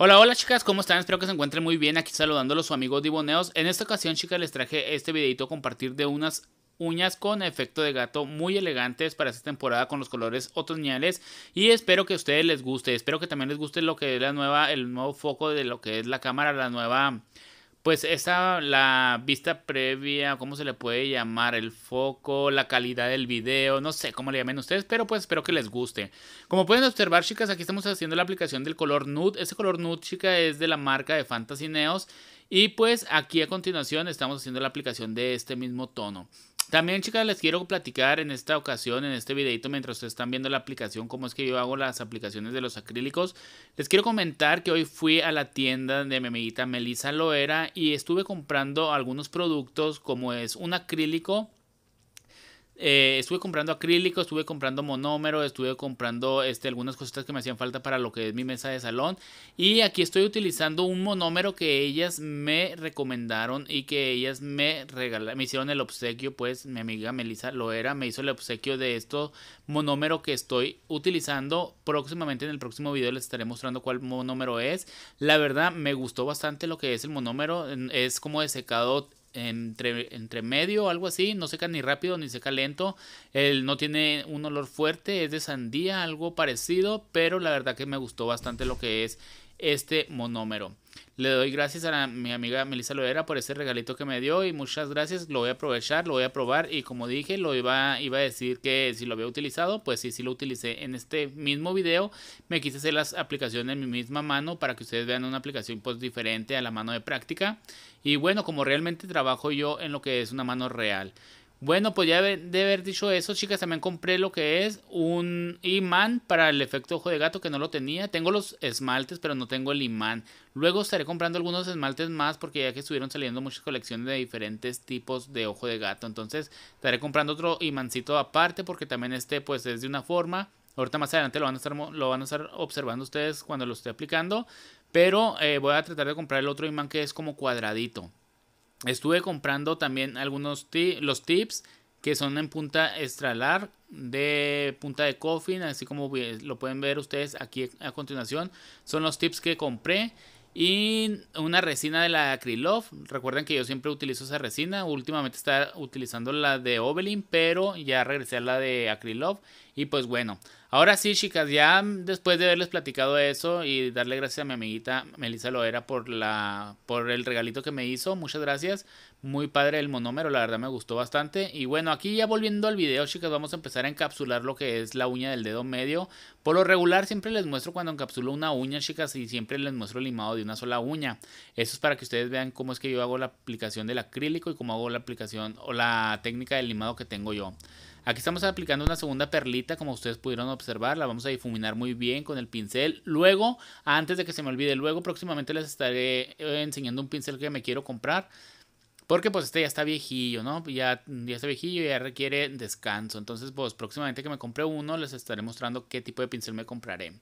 Hola, hola chicas, ¿cómo están? Espero que se encuentren muy bien. Aquí saludándolos su amigos Diboneos. En esta ocasión, chicas, les traje este videito a compartir de unas uñas con efecto de gato muy elegantes para esta temporada con los colores otoñales y espero que a ustedes les guste, espero que también les guste lo que es la nueva, el nuevo foco de lo que es la cámara, la nueva pues esta la vista previa, ¿cómo se le puede llamar? El foco, la calidad del video, no sé cómo le llamen ustedes, pero pues espero que les guste. Como pueden observar, chicas, aquí estamos haciendo la aplicación del color nude. ese color nude, chica, es de la marca de Fantasy Neos. Y pues aquí a continuación estamos haciendo la aplicación de este mismo tono. También chicas les quiero platicar en esta ocasión, en este videito, mientras ustedes están viendo la aplicación, cómo es que yo hago las aplicaciones de los acrílicos. Les quiero comentar que hoy fui a la tienda de mi amiguita Melissa Loera y estuve comprando algunos productos como es un acrílico eh, estuve comprando acrílico, estuve comprando monómero, estuve comprando este, algunas cositas que me hacían falta para lo que es mi mesa de salón. Y aquí estoy utilizando un monómero que ellas me recomendaron y que ellas me regalaron, me hicieron el obsequio, pues mi amiga Melissa lo era, me hizo el obsequio de esto monómero que estoy utilizando. Próximamente en el próximo video les estaré mostrando cuál monómero es. La verdad me gustó bastante lo que es el monómero, es como de secado entre, entre medio, algo así, no seca ni rápido ni seca lento, él no tiene un olor fuerte, es de sandía, algo parecido, pero la verdad que me gustó bastante lo que es este monómero. Le doy gracias a mi amiga Melissa Loera por ese regalito que me dio y muchas gracias. Lo voy a aprovechar, lo voy a probar y como dije, lo iba, iba a decir que si lo había utilizado, pues sí, sí lo utilicé en este mismo video. Me quise hacer las aplicaciones en mi misma mano para que ustedes vean una aplicación pues diferente a la mano de práctica. Y bueno, como realmente trabajo yo en lo que es una mano real. Bueno, pues ya de haber dicho eso, chicas, también compré lo que es un imán para el efecto ojo de gato que no lo tenía. Tengo los esmaltes, pero no tengo el imán. Luego estaré comprando algunos esmaltes más porque ya que estuvieron saliendo muchas colecciones de diferentes tipos de ojo de gato. Entonces estaré comprando otro imancito aparte porque también este pues es de una forma. Ahorita más adelante lo van a estar, lo van a estar observando ustedes cuando lo esté aplicando. Pero eh, voy a tratar de comprar el otro imán que es como cuadradito. Estuve comprando también algunos los tips que son en punta estralar de punta de coffin, así como eh, lo pueden ver ustedes aquí a continuación. Son los tips que compré. Y una resina de la Acrylov. Recuerden que yo siempre utilizo esa resina. Últimamente está utilizando la de Ovelin, pero ya regresé a la de Acrylov. Y pues bueno, ahora sí, chicas, ya después de haberles platicado eso y darle gracias a mi amiguita Melissa Loera por, la, por el regalito que me hizo. Muchas gracias. Muy padre el monómero, la verdad me gustó bastante. Y bueno, aquí ya volviendo al video, chicas, vamos a empezar a encapsular lo que es la uña del dedo medio. Por lo regular siempre les muestro cuando encapsulo una uña, chicas, y siempre les muestro el limado de una sola uña. Eso es para que ustedes vean cómo es que yo hago la aplicación del acrílico y cómo hago la aplicación o la técnica del limado que tengo yo. Aquí estamos aplicando una segunda perlita, como ustedes pudieron observar, la vamos a difuminar muy bien con el pincel. Luego, antes de que se me olvide, luego próximamente les estaré eh, enseñando un pincel que me quiero comprar porque pues este ya está viejillo, ¿no? Pues, ya, ya está viejillo y ya requiere descanso. Entonces, pues próximamente que me compre uno, les estaré mostrando qué tipo de pincel me compraré.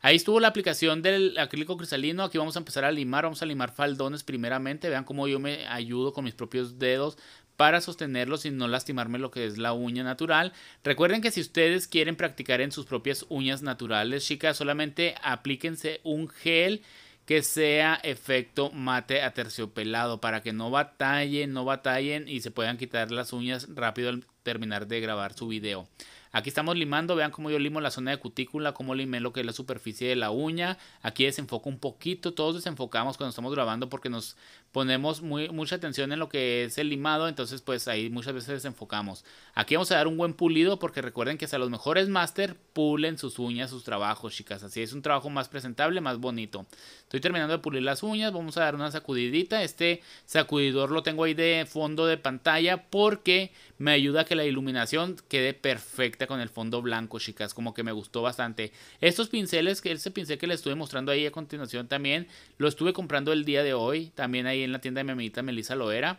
Ahí estuvo la aplicación del acrílico cristalino. Aquí vamos a empezar a limar. Vamos a limar faldones primeramente. Vean cómo yo me ayudo con mis propios dedos para sostenerlos y no lastimarme lo que es la uña natural. Recuerden que si ustedes quieren practicar en sus propias uñas naturales, chicas, solamente aplíquense un gel que sea efecto mate a terciopelado para que no batallen, no batallen y se puedan quitar las uñas rápido al terminar de grabar su video. Aquí estamos limando, vean cómo yo limo la zona de cutícula, cómo limé lo que es la superficie de la uña. Aquí desenfoco un poquito, todos desenfocamos cuando estamos grabando porque nos ponemos mucha atención en lo que es el limado, entonces pues ahí muchas veces desenfocamos. Aquí vamos a dar un buen pulido porque recuerden que hasta los mejores máster pulen sus uñas, sus trabajos, chicas. Así es un trabajo más presentable, más bonito. Estoy terminando de pulir las uñas, vamos a dar una sacudidita. Este sacudidor lo tengo ahí de fondo de pantalla porque me ayuda a que la iluminación quede perfecta con el fondo blanco, chicas. Como que me gustó bastante. Estos pinceles, que ese pincel que les estuve mostrando ahí a continuación también, lo estuve comprando el día de hoy. También ahí en la tienda de mi amiguita Melissa Loera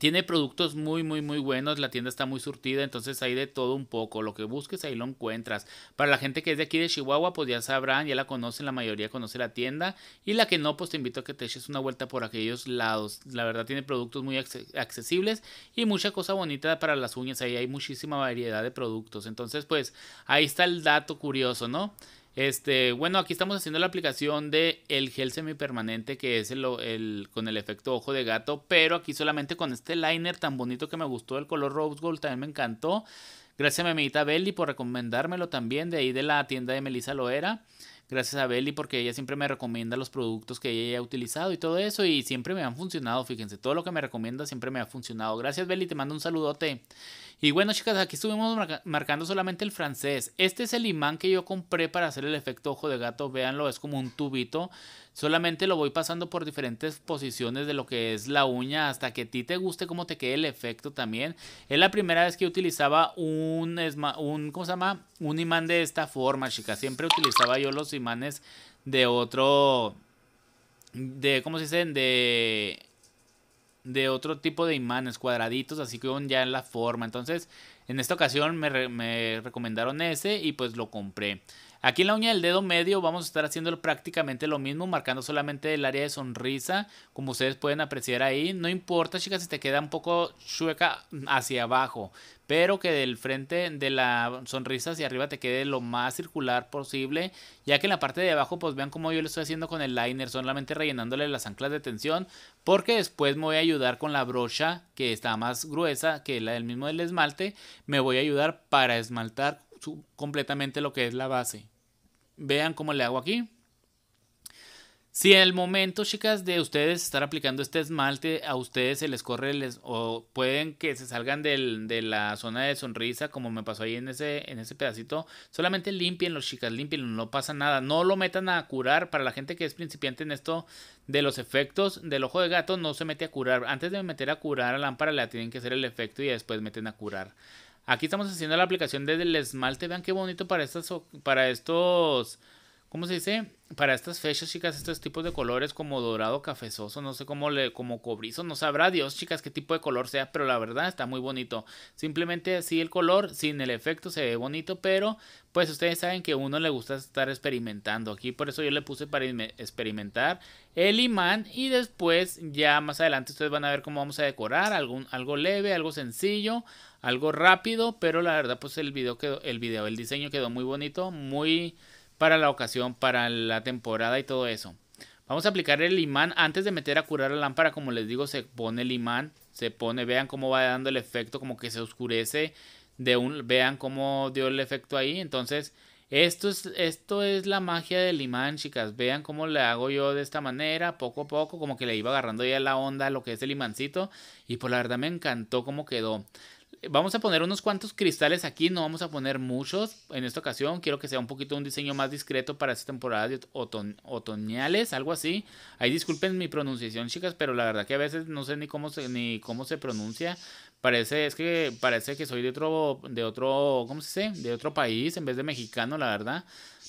tiene productos muy, muy, muy buenos. La tienda está muy surtida, entonces hay de todo un poco. Lo que busques ahí lo encuentras. Para la gente que es de aquí de Chihuahua, pues ya sabrán, ya la conocen, la mayoría conoce la tienda. Y la que no, pues te invito a que te eches una vuelta por aquellos lados. La verdad, tiene productos muy accesibles y mucha cosa bonita para las uñas. Ahí hay muchísima variedad de productos. Entonces, pues ahí está el dato curioso, ¿no? Este, bueno, aquí estamos haciendo la aplicación de el gel semipermanente que es el, con el efecto ojo de gato, pero aquí solamente con este liner tan bonito que me gustó, el color rose gold también me encantó. Gracias a mi amiguita Belly por recomendármelo también de ahí de la tienda de Melissa Loera. Gracias a Belly porque ella siempre me recomienda los productos que ella ha utilizado y todo eso y siempre me han funcionado, fíjense, todo lo que me recomienda siempre me ha funcionado. Gracias Belly, te mando un saludote. Y bueno, chicas, aquí estuvimos marcando solamente el francés. Este es el imán que yo compré para hacer el efecto ojo de gato. Véanlo, es como un tubito. Solamente lo voy pasando por diferentes posiciones de lo que es la uña hasta que a ti te guste cómo te quede el efecto también. Es la primera vez que utilizaba un, un ¿cómo se llama? Un imán de esta forma, chicas. Siempre utilizaba yo los imanes de otro de cómo se dicen de de otro tipo de imanes cuadraditos, así que ya en la forma. Entonces, en esta ocasión me, me recomendaron ese y pues lo compré. Aquí en la uña del dedo medio vamos a estar haciendo prácticamente lo mismo, marcando solamente el área de sonrisa, como ustedes pueden apreciar ahí. No importa, chicas, si te queda un poco chueca hacia abajo, pero que del frente de la sonrisa hacia arriba te quede lo más circular posible, ya que en la parte de abajo, pues vean cómo yo lo estoy haciendo con el liner, solamente rellenándole las anclas de tensión, porque después me voy a ayudar con la brocha que está más gruesa que la del mismo del esmalte, me voy a ayudar para esmaltar completamente lo que es la base. Vean cómo le hago aquí. Si en el momento, chicas, de ustedes estar aplicando este esmalte, a ustedes se les corre les, o pueden que se salgan del, de la zona de sonrisa, como me pasó ahí en ese, en ese pedacito, solamente limpienlo, chicas, limpienlo, no pasa nada. No lo metan a curar. Para la gente que es principiante en esto de los efectos del ojo de gato, no se mete a curar. Antes de meter a curar a la lámpara, la tienen que hacer el efecto y después meten a curar. Aquí estamos haciendo la aplicación del esmalte. Vean qué bonito para, estas, para estos ¿cómo se dice? Para estas fechas, chicas, estos tipos de colores como dorado, cafezoso, no sé cómo le, como cobrizo, no sabrá Dios, chicas, qué tipo de color sea, pero la verdad está muy bonito. Simplemente así el color, sin el efecto, se ve bonito, pero pues ustedes saben que a uno le gusta estar experimentando. Aquí por eso yo le puse para experimentar el imán y después ya más adelante ustedes van a ver cómo vamos a decorar, algún, algo leve, algo sencillo, algo rápido, pero la verdad pues el video quedó, el video, el diseño quedó muy bonito, muy para la ocasión, para la temporada y todo eso. Vamos a aplicar el imán antes de meter a curar la lámpara, como les digo, se pone el imán, se pone, vean cómo va dando el efecto, como que se oscurece de un, vean cómo dio el efecto ahí, entonces esto es, esto es la magia del imán, chicas. Vean cómo le hago yo de esta manera, poco a poco, como que le iba agarrando ya la onda a lo que es el imancito. Y por pues la verdad me encantó cómo quedó vamos a poner unos cuantos cristales aquí, no vamos a poner muchos en esta ocasión. Quiero que sea un poquito un diseño más discreto para esta temporada de otoñales, algo así. Ahí disculpen mi pronunciación, chicas, pero la verdad que a veces no sé ni cómo se, ni cómo se pronuncia. Parece, es que parece que soy de otro, de otro, ¿cómo se De otro país en vez de mexicano, la verdad.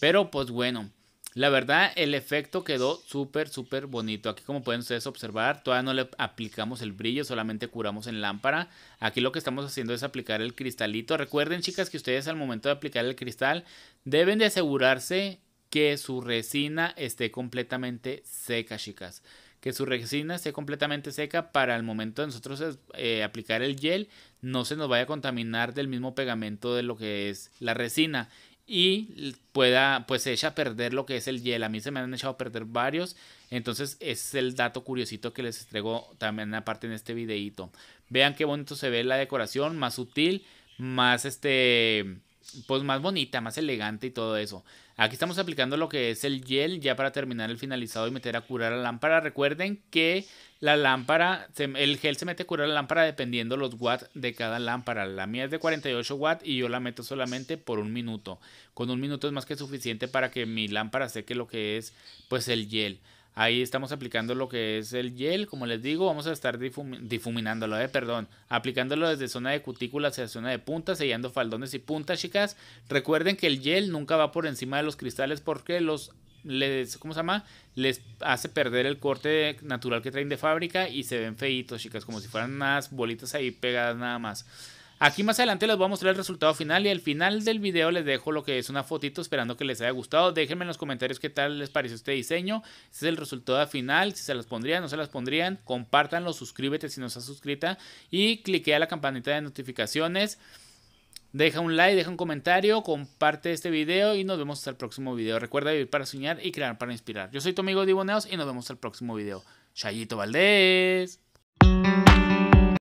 Pero pues bueno. La verdad, el efecto quedó súper, súper bonito. Aquí como pueden ustedes observar, todavía no le aplicamos el brillo, solamente curamos en lámpara. Aquí lo que estamos haciendo es aplicar el cristalito. Recuerden, chicas, que ustedes al momento de aplicar el cristal deben de asegurarse que su resina esté completamente seca, chicas. Que su resina esté completamente seca para el momento de nosotros eh, aplicar el gel no se nos vaya a contaminar del mismo pegamento de lo que es la resina y pueda, pues se echa a perder lo que es el hielo A mí se me han echado a perder varios. Entonces es el dato curiosito que les entrego también aparte en este videito. Vean qué bonito se ve la decoración, más sutil, más este pues más bonita, más elegante y todo eso. Aquí estamos aplicando lo que es el gel ya para terminar el finalizado y meter a curar la lámpara. Recuerden que la lámpara, el gel se mete a curar la lámpara dependiendo los watts de cada lámpara. La mía es de 48 watts y yo la meto solamente por un minuto. Con un minuto es más que suficiente para que mi lámpara seque lo que es pues el gel. Ahí estamos aplicando lo que es el gel, como les digo, vamos a estar difuminándolo, eh, perdón, aplicándolo desde zona de cutícula hacia zona de puntas, sellando faldones y puntas, chicas. Recuerden que el gel nunca va por encima de los cristales porque los les, ¿cómo se llama? Les hace perder el corte natural que traen de fábrica y se ven feitos, chicas, como si fueran unas bolitas ahí pegadas nada más. Aquí más adelante les voy a mostrar el resultado final y al final del video les dejo lo que es una fotito esperando que les haya gustado. Déjenme en los comentarios qué tal les pareció este diseño. Este es el resultado final, si se las pondrían, no se las pondrían. Compártanlo, suscríbete si no estás suscrita y clique a la campanita de notificaciones. Deja un like, deja un comentario, comparte este video y nos vemos hasta el próximo video. Recuerda vivir para soñar y crear para inspirar. Yo soy tu amigo Diboneos y nos vemos hasta el próximo video. Chayito Valdés.